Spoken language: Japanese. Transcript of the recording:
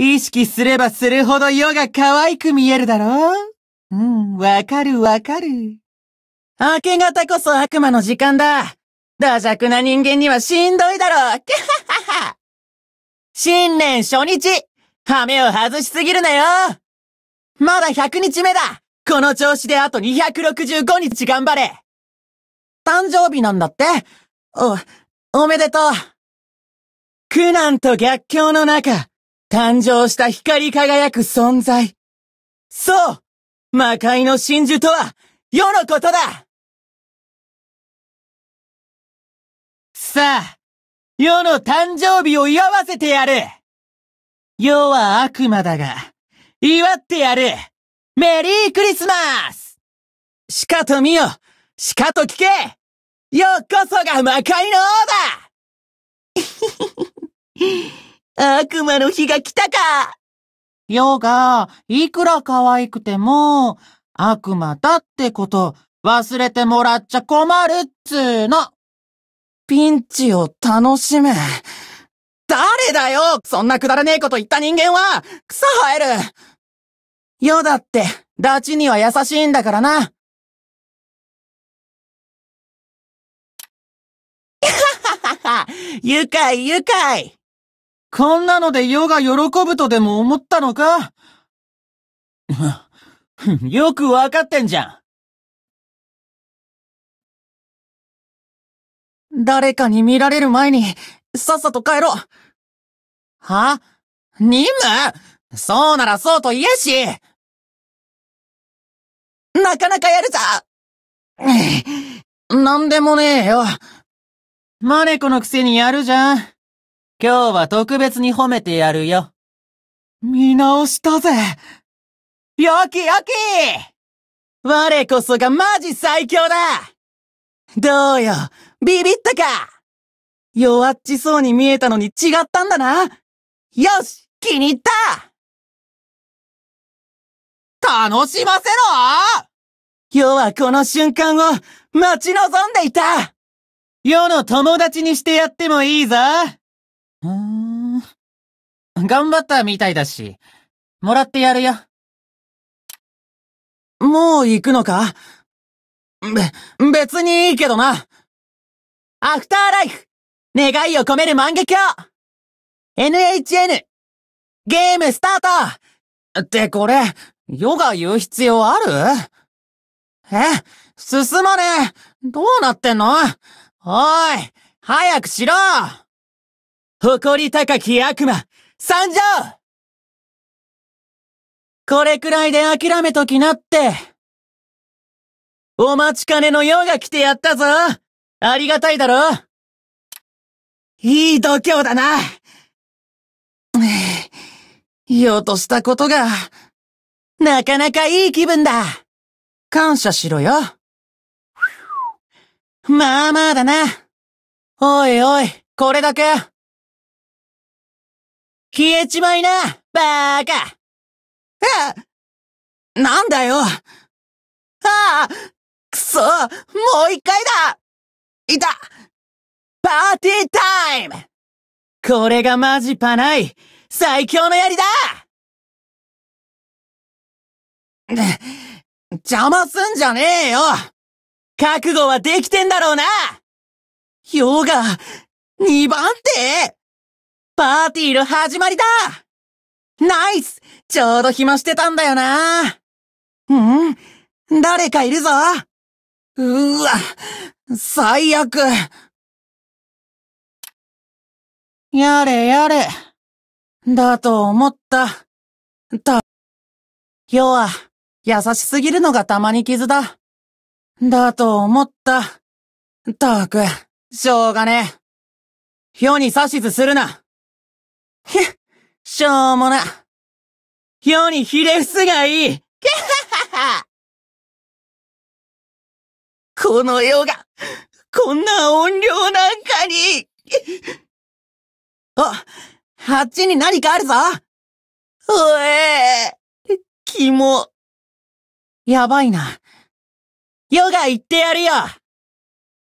意識すればするほど世が可愛く見えるだろううん、わかるわかる。明け方こそ悪魔の時間だ。ダジャクな人間にはしんどいだろ。う。新年初日、羽目を外しすぎるなよ。まだ100日目だ。この調子であと265日頑張れ。誕生日なんだって。お、おめでとう。苦難と逆境の中、誕生した光り輝く存在。そう魔界の真珠とは、世のことださあ、世の誕生日を祝わせてやる世は悪魔だが、祝ってやるメリークリスマスしかと見よしかと聞けようこそが魔界の王だ悪魔の日が来たかヨガ、いくら可愛くても、悪魔だってこと、忘れてもらっちゃ困るっつーの。ピンチを楽しめ。誰だよそんなくだらねえこと言った人間は草生えるヨだって、ダチには優しいんだからな。愉快、愉快。こんなので世が喜ぶとでも思ったのか よくわかってんじゃん。誰かに見られる前に、さっさと帰ろう。は任務そうならそうと言えしなかなかやるさなんでもねえよ。マネコのくせにやるじゃん。今日は特別に褒めてやるよ。見直したぜ。よきよき我こそがマジ最強だどうよ、ビビったか弱っちそうに見えたのに違ったんだなよし気に入った楽しませろ世はこの瞬間を待ち望んでいた世の友達にしてやってもいいぞうーん。頑張ったみたいだし、もらってやるよ。もう行くのかべ、別にいいけどな。アフターライフ願いを込める万華鏡 !NHN! ゲームスタートってこれ、ヨガ言う必要あるえ進まねえどうなってんのおい早くしろ誇り高き悪魔、参上これくらいで諦めときなって。お待ちかねの用が来てやったぞありがたいだろいい度胸だな言おうとしたことが、なかなかいい気分だ感謝しろよまあまあだな。おいおい、これだけ。消えちまいな、バーカえなんだよああくそもう一回だいたパーティータイムこれがマジパない最強の槍だ邪魔すんじゃねえよ覚悟はできてんだろうなヨガ、二番手パーティーの始まりだナイスちょうど暇してたんだよなうん誰かいるぞうーわ、最悪やれやれ。だと思った。た、要は、優しすぎるのがたまに傷だ。だと思った。たく、しょうがねえ。世に指図するな。しょうもな。世にひれ伏すがいい。この世が、こんな音量なんかに。あ、あっちに何かあるぞ。おえー、肝。やばいな。ヨガ行ってやるよ